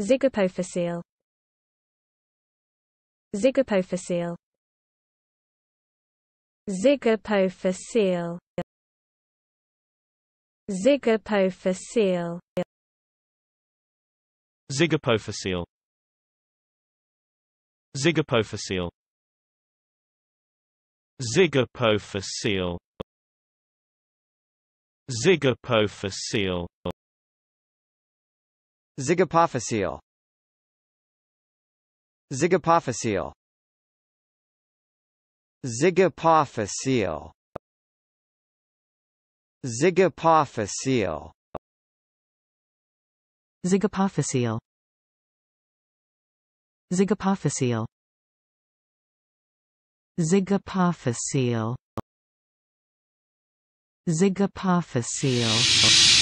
Zygapophyseal Zygapophyseal Zygapophyseal Zygapophyseal Zygapophyseal Zygapophyseal Zygapophyseal Zygapophyseal Zygapophyseal Zygapophyseal Zygapophyseal Zygapophyseal Zygapophyseal Zygapophyseal Zygapophyseal Zygapophyseal